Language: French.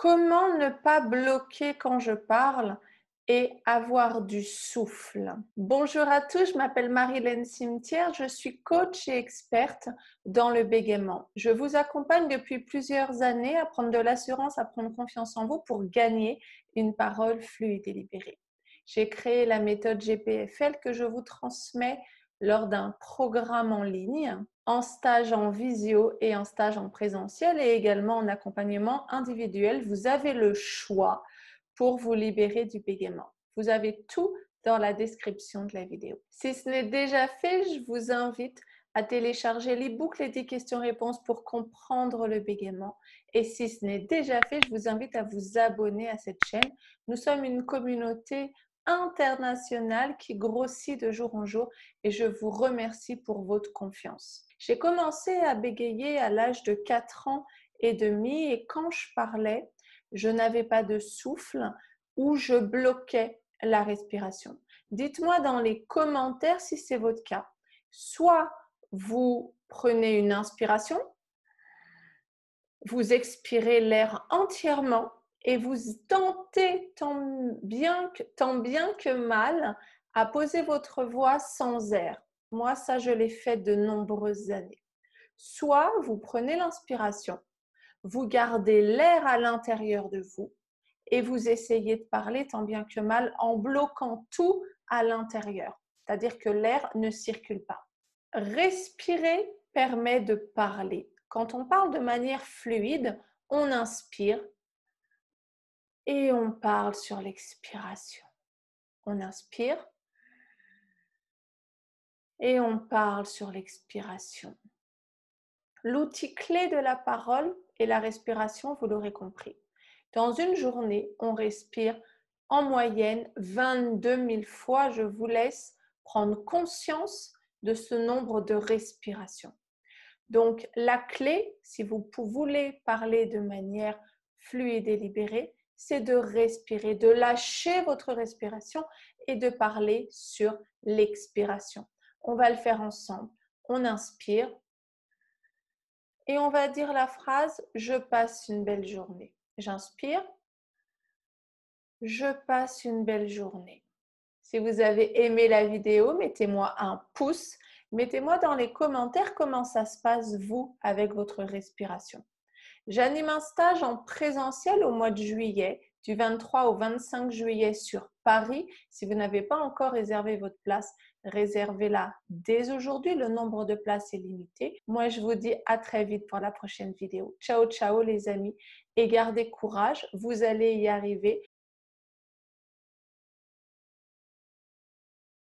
Comment ne pas bloquer quand je parle et avoir du souffle. Bonjour à tous, je m'appelle Marilène Cimetière, je suis coach et experte dans le bégaiement. Je vous accompagne depuis plusieurs années à prendre de l'assurance, à prendre confiance en vous pour gagner une parole fluide et libérée. J'ai créé la méthode GPFL que je vous transmets lors d'un programme en ligne en stage en visio et en stage en présentiel et également en accompagnement individuel. Vous avez le choix pour vous libérer du bégaiement. Vous avez tout dans la description de la vidéo. Si ce n'est déjà fait, je vous invite à télécharger les boucles et 10 questions-réponses pour comprendre le bégaiement. Et si ce n'est déjà fait, je vous invite à vous abonner à cette chaîne. Nous sommes une communauté international qui grossit de jour en jour et je vous remercie pour votre confiance. J'ai commencé à bégayer à l'âge de 4 ans et demi et quand je parlais, je n'avais pas de souffle ou je bloquais la respiration. Dites-moi dans les commentaires si c'est votre cas. Soit vous prenez une inspiration, vous expirez l'air entièrement et vous tentez tant bien, que, tant bien que mal à poser votre voix sans air. Moi, ça, je l'ai fait de nombreuses années. Soit vous prenez l'inspiration, vous gardez l'air à l'intérieur de vous et vous essayez de parler tant bien que mal en bloquant tout à l'intérieur, c'est-à-dire que l'air ne circule pas. Respirer permet de parler. Quand on parle de manière fluide, on inspire et on parle sur l'expiration. On inspire et on parle sur l'expiration. L'outil clé de la parole est la respiration, vous l'aurez compris. Dans une journée, on respire en moyenne 22 000 fois. Je vous laisse prendre conscience de ce nombre de respirations. Donc la clé, si vous voulez parler de manière fluide et libérée, c'est de respirer, de lâcher votre respiration et de parler sur l'expiration. On va le faire ensemble. On inspire et on va dire la phrase Je passe une belle journée. J'inspire. Je passe une belle journée. Si vous avez aimé la vidéo, mettez-moi un pouce. Mettez-moi dans les commentaires comment ça se passe, vous, avec votre respiration. J'anime un stage en présentiel au mois de juillet, du 23 au 25 juillet sur Paris. Si vous n'avez pas encore réservé votre place, réservez-la dès aujourd'hui. Le nombre de places est limité. Moi, je vous dis à très vite pour la prochaine vidéo. Ciao, ciao les amis et gardez courage. Vous allez y arriver.